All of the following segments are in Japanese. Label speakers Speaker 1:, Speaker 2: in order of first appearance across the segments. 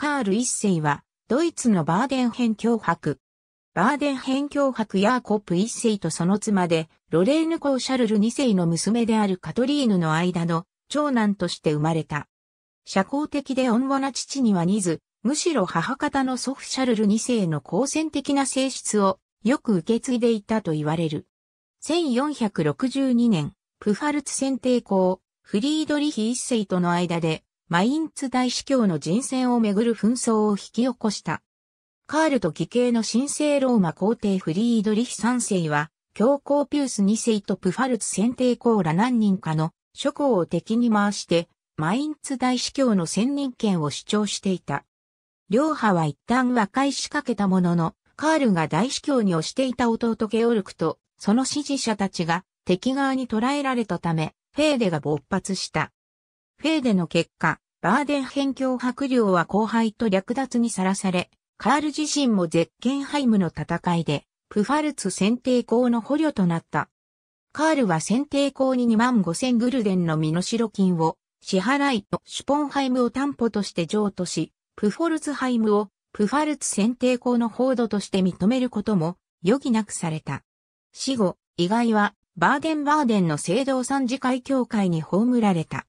Speaker 1: カール一世は、ドイツのバーデン編ン教伯。バーデン編ン教伯ヤーコップ一世とその妻で、ロレーヌ公シャルル二世の娘であるカトリーヌの間の長男として生まれた。社交的で温和な父には似ず、むしろ母方の祖父シャルル二世の好戦的な性質をよく受け継いでいたと言われる。1462年、プファルツ選定校、フリードリヒ一世との間でマインツ大司教の人選をめぐる紛争を引き起こした。カールと義兄の神聖ローマ皇帝フリードリヒ三世は、教皇ピュース2世とプファルツ選定校ら何人かの諸侯を敵に回して、マインツ大司教の専任権を主張していた。両派は一旦和解しかけたものの、カールが大司教に推していた弟ゲオルクと、その支持者たちが敵側に捕らえられたため、フェーデが勃発した。フェーデの結果、バーデン辺境白領は後輩と略奪にさらされ、カール自身もゼッケンハイムの戦いで、プファルツ選定校の捕虜となった。カールは選定校に2万5千グルデンの身代金を支払いとシュポンハイムを担保として譲渡し、プフォルツハイムをプファルツ選定校の報道として認めることも余儀なくされた。死後、意外はバーデンバーデンの聖堂三次会協会に葬られた。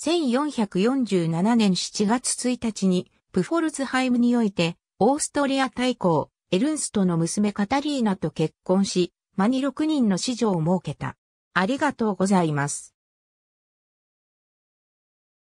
Speaker 1: 1447年7月1日に、プフォルツハイムにおいて、オーストリア大公、エルンストの娘カタリーナと結婚し、間に6人の子女を設けた。ありがとうございます。